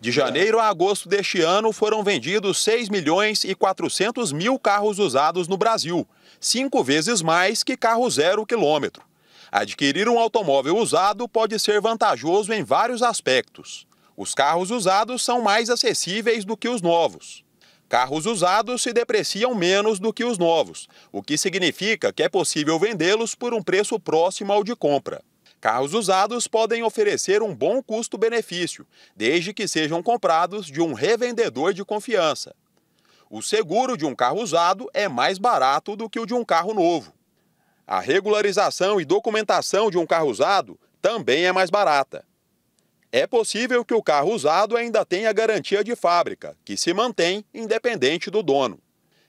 De janeiro a agosto deste ano, foram vendidos 6 milhões e 400 mil carros usados no Brasil, cinco vezes mais que carro zero quilômetro. Adquirir um automóvel usado pode ser vantajoso em vários aspectos. Os carros usados são mais acessíveis do que os novos. Carros usados se depreciam menos do que os novos, o que significa que é possível vendê-los por um preço próximo ao de compra. Carros usados podem oferecer um bom custo-benefício, desde que sejam comprados de um revendedor de confiança. O seguro de um carro usado é mais barato do que o de um carro novo. A regularização e documentação de um carro usado também é mais barata. É possível que o carro usado ainda tenha garantia de fábrica, que se mantém independente do dono.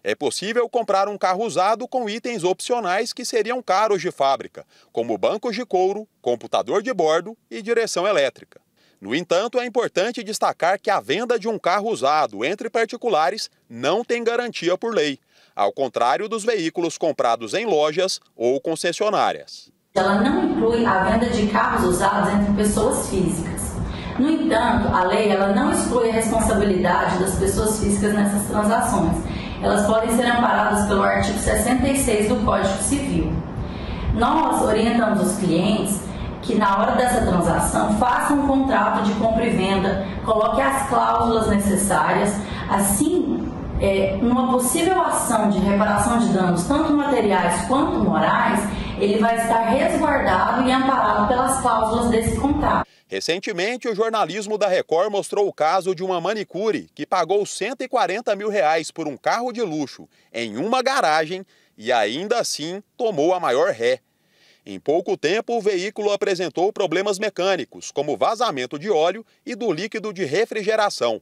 É possível comprar um carro usado com itens opcionais que seriam caros de fábrica, como bancos de couro, computador de bordo e direção elétrica. No entanto, é importante destacar que a venda de um carro usado entre particulares não tem garantia por lei, ao contrário dos veículos comprados em lojas ou concessionárias. Ela não inclui a venda de carros usados entre pessoas físicas. No entanto, a lei ela não exclui a responsabilidade das pessoas físicas nessas transações elas podem ser amparadas pelo artigo 66 do Código Civil. Nós orientamos os clientes que na hora dessa transação façam um contrato de compra e venda, coloque as cláusulas necessárias, assim é, uma possível ação de reparação de danos, tanto materiais quanto morais, ele vai estar resguardado e amparado pelas cláusulas desse contrato. Recentemente, o jornalismo da Record mostrou o caso de uma manicure que pagou 140 mil reais por um carro de luxo em uma garagem e ainda assim tomou a maior ré. Em pouco tempo, o veículo apresentou problemas mecânicos, como vazamento de óleo e do líquido de refrigeração.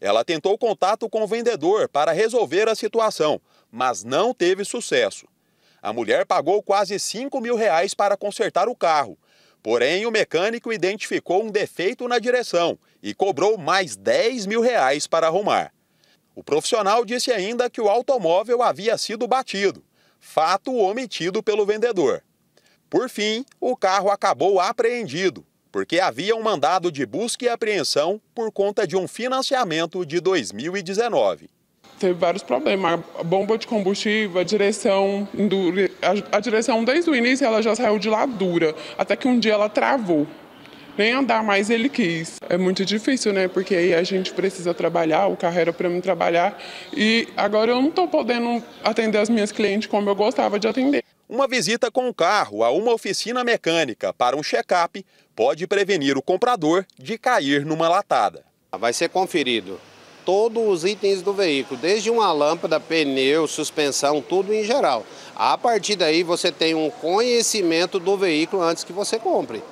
Ela tentou contato com o vendedor para resolver a situação, mas não teve sucesso. A mulher pagou quase 5 mil reais para consertar o carro. Porém, o mecânico identificou um defeito na direção e cobrou mais 10 mil reais para arrumar. O profissional disse ainda que o automóvel havia sido batido, fato omitido pelo vendedor. Por fim, o carro acabou apreendido, porque havia um mandado de busca e apreensão por conta de um financiamento de 2019 teve vários problemas. A bomba de combustível, a direção, a, a direção desde o início ela já saiu de lá dura, até que um dia ela travou. Nem andar mais ele quis. É muito difícil, né? Porque aí a gente precisa trabalhar, o carro era para mim trabalhar. E agora eu não estou podendo atender as minhas clientes como eu gostava de atender. Uma visita com o carro a uma oficina mecânica para um check-up pode prevenir o comprador de cair numa latada. Vai ser conferido todos os itens do veículo, desde uma lâmpada, pneu, suspensão, tudo em geral. A partir daí você tem um conhecimento do veículo antes que você compre.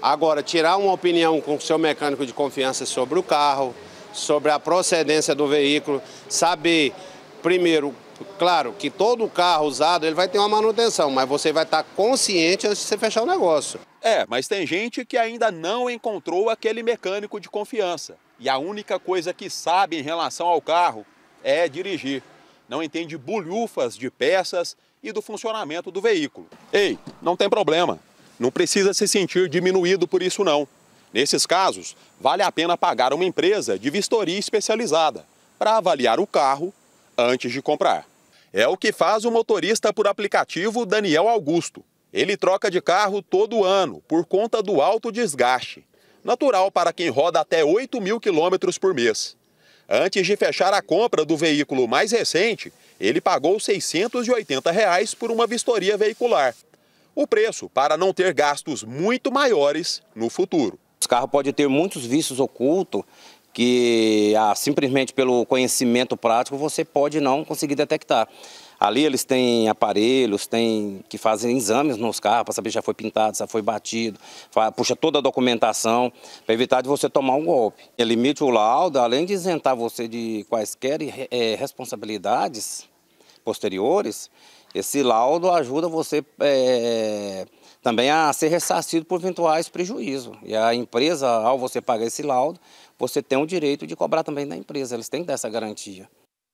Agora, tirar uma opinião com o seu mecânico de confiança sobre o carro, sobre a procedência do veículo, saber, primeiro, claro, que todo carro usado ele vai ter uma manutenção, mas você vai estar consciente antes de você fechar o negócio. É, mas tem gente que ainda não encontrou aquele mecânico de confiança. E a única coisa que sabe em relação ao carro é dirigir. Não entende bolhufas de peças e do funcionamento do veículo. Ei, não tem problema. Não precisa se sentir diminuído por isso não. Nesses casos, vale a pena pagar uma empresa de vistoria especializada para avaliar o carro antes de comprar. É o que faz o motorista por aplicativo Daniel Augusto. Ele troca de carro todo ano por conta do alto desgaste, natural para quem roda até 8 mil quilômetros por mês. Antes de fechar a compra do veículo mais recente, ele pagou R$ 680 reais por uma vistoria veicular. O preço para não ter gastos muito maiores no futuro. Esse carro pode ter muitos vícios ocultos que ah, simplesmente pelo conhecimento prático você pode não conseguir detectar. Ali eles têm aparelhos, têm que fazem exames nos carros para saber se já foi pintado, se já foi batido, puxa toda a documentação para evitar de você tomar um golpe. Ele emite o laudo, além de isentar você de quaisquer é, responsabilidades posteriores, esse laudo ajuda você é, também a ser ressarcido por eventuais prejuízos. E a empresa, ao você pagar esse laudo, você tem o direito de cobrar também da empresa, eles têm que dar essa garantia.